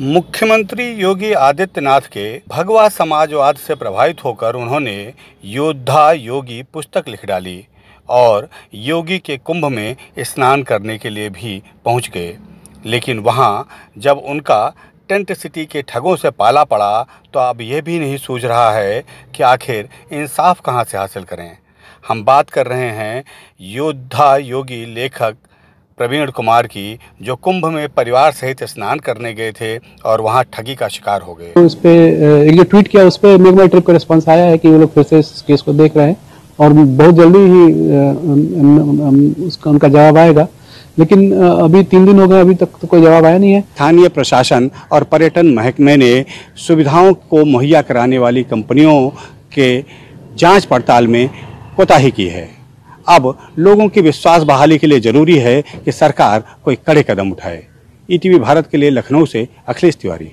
मुख्यमंत्री योगी आदित्यनाथ के भगवा समाजवाद से प्रभावित होकर उन्होंने योद्धा योगी पुस्तक लिख डाली और योगी के कुंभ में स्नान करने के लिए भी पहुंच गए लेकिन वहां जब उनका टेंट सिटी के ठगों से पाला पड़ा तो अब यह भी नहीं सूझ रहा है कि आखिर इंसाफ कहां से हासिल करें हम बात कर रहे हैं योद्धा योगी लेखक प्रवीण कुमार की जो कुंभ में परिवार सहित स्नान करने गए थे और वहाँ ठगी का शिकार हो गए तो उस पर एक ट्वीट किया उस पर मेघमा ट्रिप का रिस्पॉन्स आया है कि वो लोग फिर से इस केस को देख रहे हैं और बहुत जल्दी ही उसका उनका जवाब आएगा लेकिन अभी तीन दिन हो गए अभी तक तो कोई जवाब आया नहीं है स्थानीय प्रशासन और पर्यटन महकमे ने सुविधाओं को मुहैया कराने वाली कंपनियों के जांच पड़ताल में कोताही की है अब लोगों की विश्वास बहाली के लिए जरूरी है कि सरकार कोई कड़े कदम उठाए ईटीवी e भारत के लिए लखनऊ से अखिलेश तिवारी